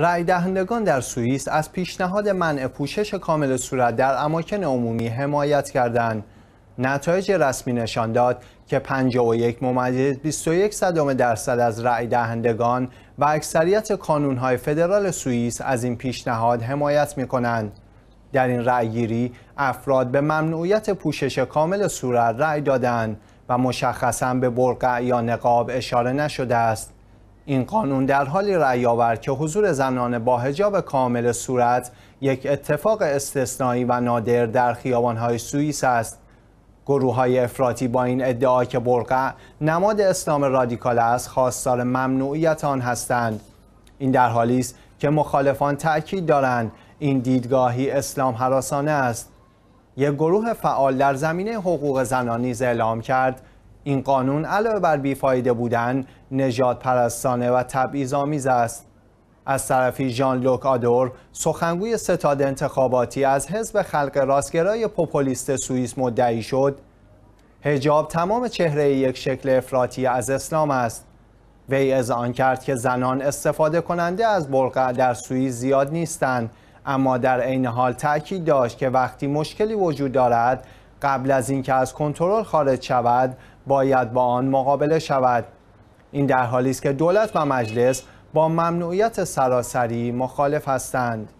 رای دهندگان در سوئیس از پیشنهاد منع پوشش کامل صورت در اماکن عمومی حمایت کردند. نتایج رسمی نشان داد که 51 ممیز 21 صدام درصد از رای دهندگان و اکثریت کانونهای فدرال سوئیس از این پیشنهاد حمایت می کنند. در این رأیگیری افراد به ممنوعیت پوشش کامل صورت رأی دادند و مشخصا به برقع یا نقاب اشاره نشده است. این قانون در حالی رأی آورد که حضور زنان با حجاب کامل صورت یک اتفاق استثنایی و نادر در خیابان‌های سوئیس است گروه های افراطی با این ادعا که برقع نماد اسلام رادیکال است خواستار ممنوعیت آن هستند این در حالی است که مخالفان تأکید دارند این دیدگاهی اسلام حراسانه است یک گروه فعال در زمینه حقوق زنان نیز اعلام کرد این قانون علاوه بر بیفایده بودن نجات پرستانه و تبعیض‌آمیز است از طرفی ژان لوک آدور سخنگوی ستاد انتخاباتی از حزب خلق راستگرای پوپولیست سوئیس مدعی شد هجاب تمام چهره یک شکل افراطی از اسلام است وی آن کرد که زنان استفاده کننده از برقع در سوئیس زیاد نیستند اما در عین حال تاکید داشت که وقتی مشکلی وجود دارد قبل از اینکه از کنترل خارج شود باید با آن مقابله شود این در حالی است که دولت و مجلس با ممنوعیت سراسری مخالف هستند